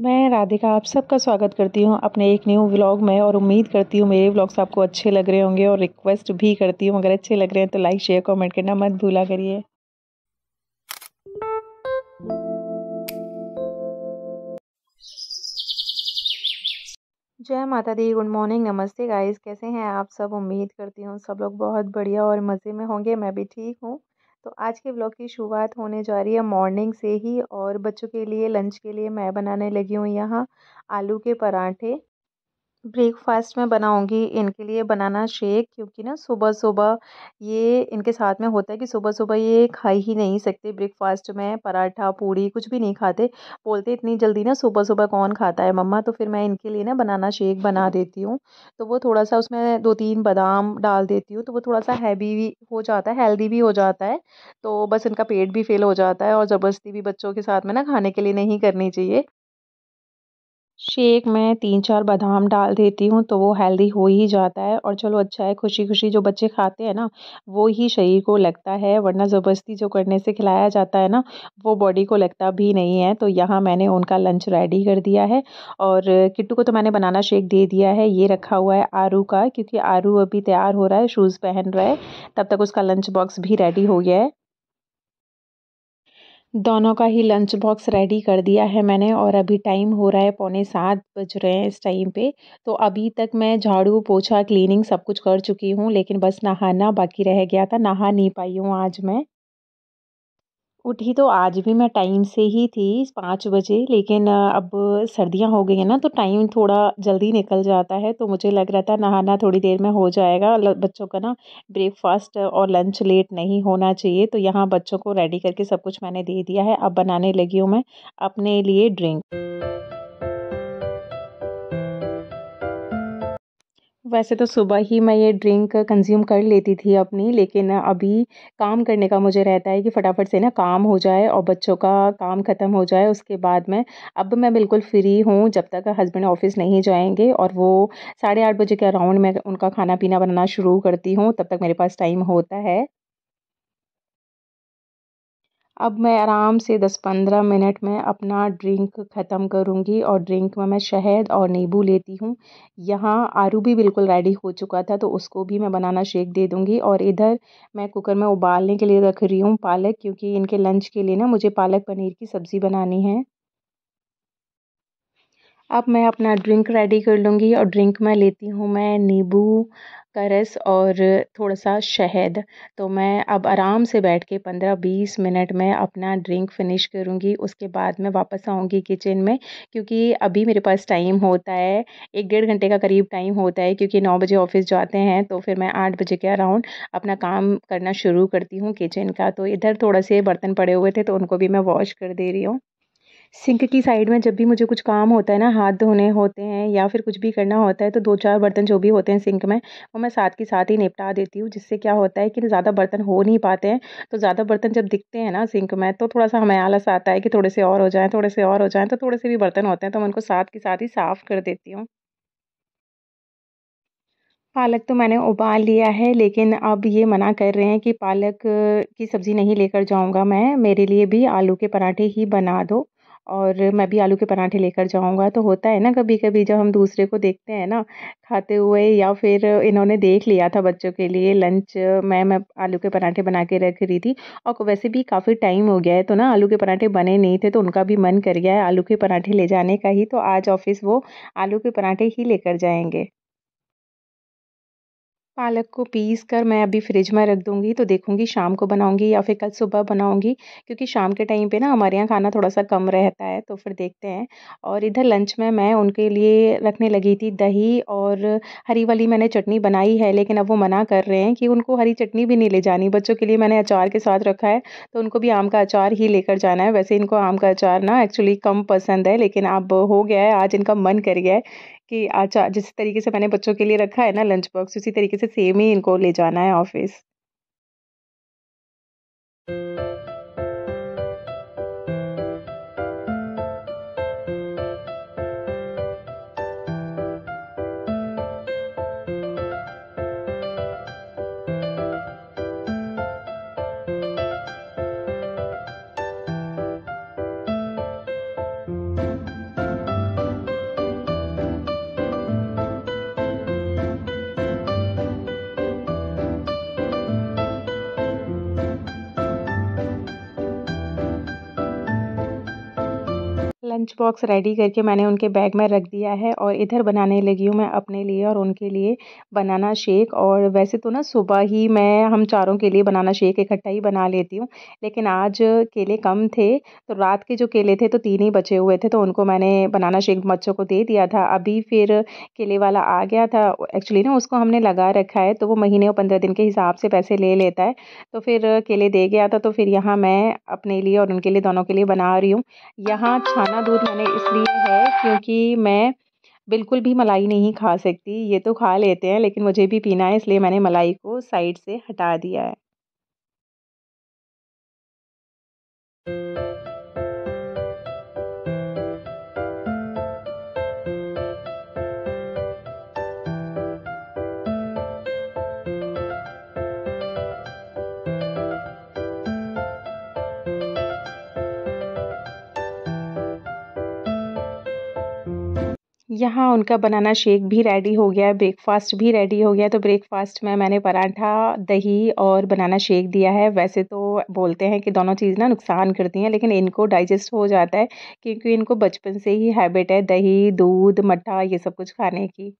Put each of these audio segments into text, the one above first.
मैं राधिका आप सबका स्वागत करती हूँ अपने एक न्यू व्लॉग में और उम्मीद करती हूँ मेरे व्लॉग्स आपको अच्छे लग रहे होंगे और रिक्वेस्ट भी करती हूँ अगर अच्छे लग रहे हैं तो लाइक शेयर कमेंट करना मत भूला करिए जय माता दी गुड मॉर्निंग नमस्ते गाइस कैसे हैं आप सब उम्मीद करती हूँ सब लोग बहुत बढ़िया और मज़े में होंगे मैं भी ठीक हूँ तो आज के ब्लॉग की शुरुआत होने जा रही है मॉर्निंग से ही और बच्चों के लिए लंच के लिए मैं बनाने लगी हूँ यहाँ आलू के पराठे ब्रेकफास्ट में बनाऊंगी इनके लिए बनाना शेक क्योंकि ना सुबह सुबह ये इनके साथ में होता है कि सुबह सुबह ये खा ही नहीं सकते ब्रेकफास्ट में पराठा पूड़ी कुछ भी नहीं खाते बोलते इतनी जल्दी ना सुबह सुबह कौन खाता है मम्मा तो फिर मैं इनके लिए ना बनाना शेक बना देती हूँ तो वो थोड़ा सा उसमें दो तीन बादाम डाल देती हूँ तो वो थोड़ा सा हैवी भी हो जाता है हेल्दी भी हो जाता है तो बस इनका पेट भी फेल हो जाता है और ज़बरदस्ती भी बच्चों के साथ में ना खाने के लिए नहीं करनी चाहिए शेक में तीन चार बादाम डाल देती हूँ तो वो हेल्दी हो ही जाता है और चलो अच्छा है खुशी खुशी जो बच्चे खाते हैं ना वो ही शरीर को लगता है वरना ज़बरदस्ती जो करने से खिलाया जाता है ना वो बॉडी को लगता भी नहीं है तो यहाँ मैंने उनका लंच रेडी कर दिया है और किट्टू को तो मैंने बनाना शेक दे दिया है ये रखा हुआ है आरू का क्योंकि आरू अभी तैयार हो रहा है शूज़ पहन रहा है तब तक उसका लंच बॉक्स भी रेडी हो गया है दोनों का ही लंच बॉक्स रेडी कर दिया है मैंने और अभी टाइम हो रहा है पौने सात बज रहे हैं इस टाइम पे तो अभी तक मैं झाड़ू पोछा क्लीनिंग सब कुछ कर चुकी हूँ लेकिन बस नहाना बाकी रह गया था नहा नहीं पाई हूँ आज मैं उठी तो आज भी मैं टाइम से ही थी पाँच बजे लेकिन अब सर्दियाँ हो गई हैं ना तो टाइम थोड़ा जल्दी निकल जाता है तो मुझे लग रहा था नहाना थोड़ी देर में हो जाएगा बच्चों का ना ब्रेकफास्ट और लंच लेट नहीं होना चाहिए तो यहाँ बच्चों को रेडी करके सब कुछ मैंने दे दिया है अब बनाने लगी हूँ मैं अपने लिए ड्रिंक वैसे तो सुबह ही मैं ये ड्रिंक कंज्यूम कर लेती थी अपनी लेकिन अभी काम करने का मुझे रहता है कि फटाफट से ना काम हो जाए और बच्चों का काम ख़त्म हो जाए उसके बाद में अब मैं बिल्कुल फ्री हूँ जब तक हस्बैंड ऑफिस नहीं जाएंगे और वो साढ़े आठ बजे के अराउंड मैं उनका खाना पीना बनाना शुरू करती हूँ तब तक मेरे पास टाइम होता है अब मैं आराम से दस पंद्रह मिनट में अपना ड्रिंक ख़त्म करूँगी और ड्रिंक में मैं शहद और नींबू लेती हूँ यहाँ आरू भी बिल्कुल रेडी हो चुका था तो उसको भी मैं बनाना शेक दे दूँगी और इधर मैं कुकर में उबालने के लिए रख रही हूँ पालक क्योंकि इनके लंच के लिए ना मुझे पालक पनीर की सब्ज़ी बनानी है अब मैं अपना ड्रिंक रेडी कर लूँगी और ड्रिंक में लेती हूँ मैं नींबू का रस और थोड़ा सा शहद तो मैं अब आराम से बैठ के पंद्रह बीस मिनट में अपना ड्रिंक फिनिश करूँगी उसके बाद मैं वापस आऊँगी किचन में क्योंकि अभी मेरे पास टाइम होता है एक डेढ़ घंटे का करीब टाइम होता है क्योंकि नौ बजे ऑफिस जाते हैं तो फिर मैं आठ बजे के अराउंड अपना काम करना शुरू करती हूँ किचन का तो इधर थोड़ा से बर्तन पड़े हुए थे तो उनको भी मैं वॉश कर दे रही हूँ सिंक की साइड में जब भी मुझे कुछ काम होता है ना हाथ धोने होते हैं या फिर कुछ भी करना होता है तो दो चार बर्तन जो भी होते हैं सिंक में वो मैं साथ के साथ ही निपटा देती हूँ जिससे क्या होता है कि ज़्यादा बर्तन हो नहीं पाते हैं तो ज़्यादा बर्तन जब दिखते हैं ना सिंक में तो थोड़ा सा हमें आलस आता है कि थोड़े से और हो जाएँ थोड़े से और हो जाएँ तो थोड़े से भी बर्तन होते हैं तो मैं उनको साथ के साथ ही साफ़ कर देती हूँ पालक तो मैंने उबाल लिया है लेकिन अब ये मना कर रहे हैं कि पालक की सब्ज़ी नहीं लेकर जाऊंगा मैं मेरे लिए भी आलू के पराठे ही बना दो और मैं भी आलू के पराठे लेकर जाऊँगा तो होता है ना कभी कभी जब हम दूसरे को देखते हैं ना खाते हुए या फिर इन्होंने देख लिया था बच्चों के लिए लंच मैं मैं आलू के पराठे बना के रख रही थी और वैसे भी काफ़ी टाइम हो गया है तो ना आलू के पराठे बने नहीं थे तो उनका भी मन कर गया है आलू के पराठे ले जाने का ही तो आज ऑफ़िस वो आलू के पराठे ही लेकर जाएंगे पालक को पीस कर मैं अभी फ्रिज में रख दूंगी तो देखूँगी शाम को बनाऊँगी या फिर कल सुबह बनाऊँगी क्योंकि शाम के टाइम पे ना हमारे यहाँ खाना थोड़ा सा कम रहता है तो फिर देखते हैं और इधर लंच में मैं उनके लिए रखने लगी थी दही और हरी वाली मैंने चटनी बनाई है लेकिन अब वो मना कर रहे हैं कि उनको हरी चटनी भी नहीं ले जानी बच्चों के लिए मैंने अचार के साथ रखा है तो उनको भी आम का अचार ही लेकर जाना है वैसे इनको आम का अचार ना एक्चुअली कम पसंद है लेकिन अब हो गया है आज इनका मन कर गया है कि अच्छा जिस तरीके से मैंने बच्चों के लिए रखा है ना लंच बॉक्स उसी तरीके से सेम ही इनको ले जाना है ऑफिस लंच बॉक्स रेडी करके मैंने उनके बैग में रख दिया है और इधर बनाने लगी हूँ मैं अपने लिए और उनके लिए बनाना शेक और वैसे तो ना सुबह ही मैं हम चारों के लिए बनाना शेक इकट्ठा ही बना लेती हूँ लेकिन आज केले कम थे तो रात के जो केले थे तो तीन ही बचे हुए थे तो उनको मैंने बनाना शेक बच्चों को दे दिया था अभी फिर केले वाला आ गया था एक्चुअली ना उसको हमने लगा रखा है तो वो महीने और पंद्रह दिन के हिसाब से पैसे ले लेता है तो फिर केले दे गया था तो फिर यहाँ मैं अपने लिए और उनके लिए दोनों के लिए बना रही हूँ यहाँ छाना दूध मैंने इसलिए है क्योंकि मैं बिल्कुल भी मलाई नहीं खा सकती ये तो खा लेते हैं लेकिन मुझे भी पीना है इसलिए मैंने मलाई को साइड से हटा दिया है यहाँ उनका बनाना शेक भी रेडी हो गया है ब्रेकफास्ट भी रेडी हो गया तो ब्रेकफास्ट में मैंने पराठा दही और बनाना शेक दिया है वैसे तो बोलते हैं कि दोनों चीज़ ना नुकसान करती हैं लेकिन इनको डाइजेस्ट हो जाता है क्योंकि इनको बचपन से ही हैबिट है दही दूध मट्ठा ये सब कुछ खाने की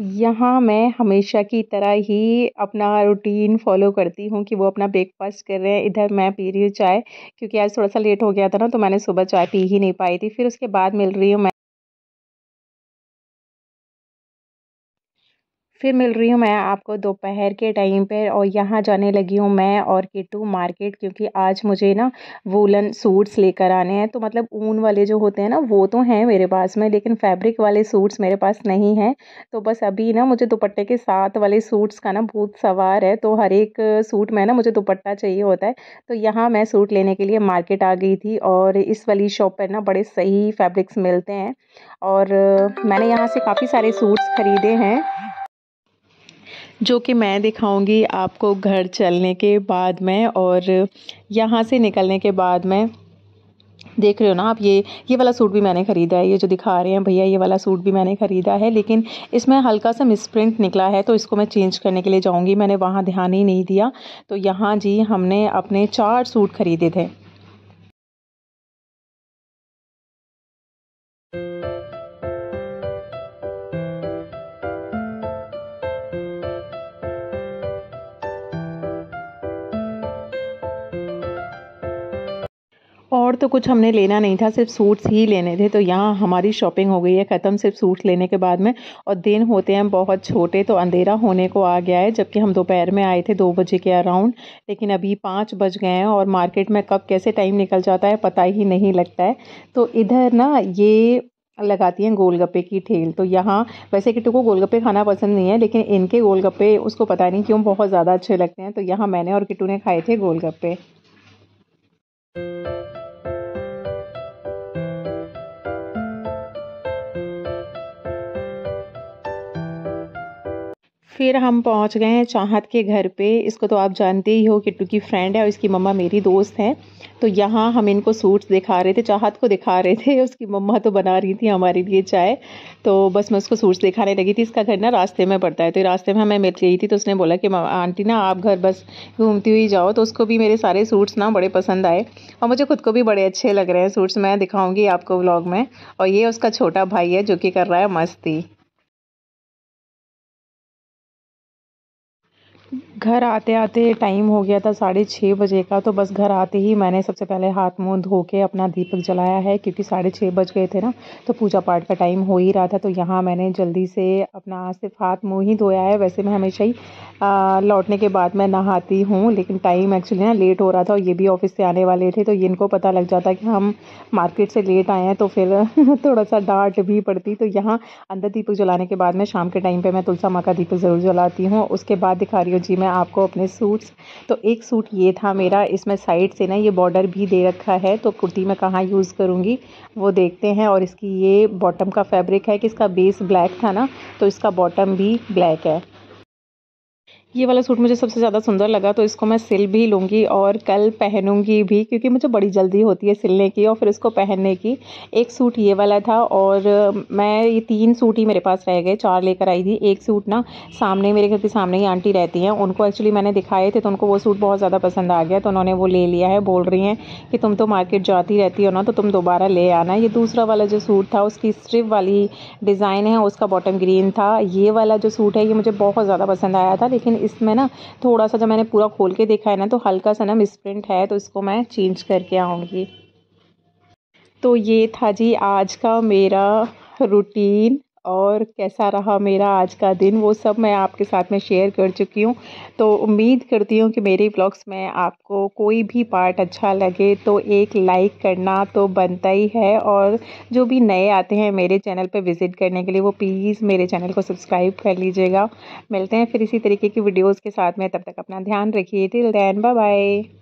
यहाँ मैं हमेशा की तरह ही अपना रूटीन फॉलो करती हूँ कि वो अपना ब्रेकफास्ट कर रहे हैं इधर मैं पी रही हूँ चाय क्योंकि आज थोड़ा सा लेट हो गया था ना तो मैंने सुबह चाय पी ही नहीं पाई थी फिर उसके बाद मिल रही हूँ मैं फिर मिल रही हूँ मैं आपको दोपहर के टाइम पर और यहाँ जाने लगी हूँ मैं और टू मार्केट क्योंकि आज मुझे ना वूलन सूट्स लेकर आने हैं तो मतलब ऊन वाले जो होते हैं ना वो तो हैं मेरे पास में लेकिन फैब्रिक वाले सूट्स मेरे पास नहीं हैं तो बस अभी ना मुझे दुपट्टे के साथ वाले सूट्स का ना बहुत सवार है तो हर एक सूट में ना मुझे दुपट्टा चाहिए होता है तो यहाँ मैं सूट लेने के लिए मार्केट आ गई थी और इस वाली शॉप पर ना बड़े सही फैब्रिक्स मिलते हैं और मैंने यहाँ से काफ़ी सारे सूट्स ख़रीदे हैं जो कि मैं दिखाऊंगी आपको घर चलने के बाद में और यहाँ से निकलने के बाद में देख रहे हो ना आप ये ये वाला सूट भी मैंने ख़रीदा है ये जो दिखा रहे हैं भैया ये वाला सूट भी मैंने ख़रीदा है लेकिन इसमें हल्का सा मिसप्रिंट निकला है तो इसको मैं चेंज करने के लिए जाऊँगी मैंने वहाँ ध्यान ही नहीं दिया तो यहाँ जी हमने अपने चार सूट ख़रीदे थे और तो कुछ हमने लेना नहीं था सिर्फ सूट्स ही लेने थे तो यहाँ हमारी शॉपिंग हो गई है ख़त्म सिर्फ सूट लेने के बाद में और दिन होते हैं बहुत छोटे तो अंधेरा होने को आ गया है जबकि हम दोपहर में आए थे दो बजे के अराउंड लेकिन अभी पाँच बज गए हैं और मार्केट में कब कैसे टाइम निकल जाता है पता ही नहीं लगता है तो इधर ना ये लगाती हैं गोलगप्पे की ठेल तो यहाँ वैसे किटू को गोलगप्पे खाना पसंद नहीं है लेकिन इनके गोलगप्पे उसको पता नहीं क्यों बहुत ज़्यादा अच्छे लगते हैं तो यहाँ मैंने और किटू ने खाए थे गोलगप्पे फिर हम पहुंच गए हैं चाहत के घर पे इसको तो आप जानते ही हो कि टू की फ्रेंड है और इसकी मम्मा मेरी दोस्त हैं तो यहाँ हम इनको सूट्स दिखा रहे थे चाहत को दिखा रहे थे उसकी मम्मा तो बना रही थी हमारे लिए चाय तो बस मैं उसको सूट्स दिखाने लगी थी इसका घर ना रास्ते में पड़ता है तो रास्ते में हमें मिल गई थी तो उसने बोला कि आंटी ना आप घर बस घूमती हुई जाओ तो उसको भी मेरे सारे सूट्स ना बड़े पसंद आए और मुझे खुद को भी बड़े अच्छे लग रहे हैं सूट्स मैं दिखाऊँगी आपको ब्लॉग में और ये उसका छोटा भाई है जो कि कर रहा है मस्ती घर आते आते टाइम हो गया था साढ़े छः बजे का तो बस घर आते ही मैंने सबसे पहले हाथ मुंह धो के अपना दीपक जलाया है क्योंकि साढ़े छः बज गए थे ना तो पूजा पाठ का टाइम हो ही रहा था तो यहाँ मैंने जल्दी से अपना सिर्फ हाथ मुंह ही धोया है वैसे मैं हमेशा ही लौटने के बाद मैं नहाती हूँ लेकिन टाइम एक्चुअली ना लेट हो रहा था और ये भी ऑफिस से आने वाले थे तो इनको पता लग जाता कि हम मार्केट से लेट आए हैं तो फिर थोड़ा सा डांट भी पड़ती तो यहाँ अंदर दीपक जलाने के बाद में शाम के टाइम पर मैं तुलसा माँ का दीपक ज़रूर जलाती हूँ उसके बाद दिखा रही हूँ जी मैं आपको अपने सूट्स तो एक सूट ये था मेरा इसमें साइड से ना ये बॉर्डर भी दे रखा है तो कुर्ती मैं कहाँ यूज़ करूँगी वो देखते हैं और इसकी ये बॉटम का फैब्रिक है कि इसका बेस ब्लैक था ना तो इसका बॉटम भी ब्लैक है ये वाला सूट मुझे सबसे ज़्यादा सुंदर लगा तो इसको मैं सिल भी लूँगी और कल पहनूँगी भी क्योंकि मुझे बड़ी जल्दी होती है सिलने की और फिर इसको पहनने की एक सूट ये वाला था और मैं ये तीन सूट ही मेरे पास रह गए चार लेकर आई थी एक सूट ना सामने मेरे घर के सामने ही आंटी रहती हैं उनको एक्चुअली मैंने दिखाए थे तो उनको वो सूट बहुत ज़्यादा पसंद आ गया तो उन्होंने वो ले लिया है बोल रही हैं कि तुम तो मार्केट जाती रहती हो ना तो तुम दोबारा ले आना ये दूसरा वाला जो सूट था उसकी स्ट्रिप वाली डिज़ाइन है उसका बॉटम ग्रीन था ये वाला जो सूट है ये मुझे बहुत ज़्यादा पसंद आया था लेकिन इसमें ना थोड़ा सा जब मैंने पूरा खोल के देखा है ना तो हल्का सा ना मिसप्रिंट है तो इसको मैं चेंज करके आऊँगी तो ये था जी आज का मेरा रूटीन और कैसा रहा मेरा आज का दिन वो सब मैं आपके साथ में शेयर कर चुकी हूँ तो उम्मीद करती हूँ कि मेरे ब्लॉग्स में आपको कोई भी पार्ट अच्छा लगे तो एक लाइक करना तो बनता ही है और जो भी नए आते हैं मेरे चैनल पर विज़िट करने के लिए वो प्लीज़ मेरे चैनल को सब्सक्राइब कर लीजिएगा मिलते हैं फिर इसी तरीके की वीडियोज़ के साथ में तब तक अपना ध्यान रखिए टिल दैन बाय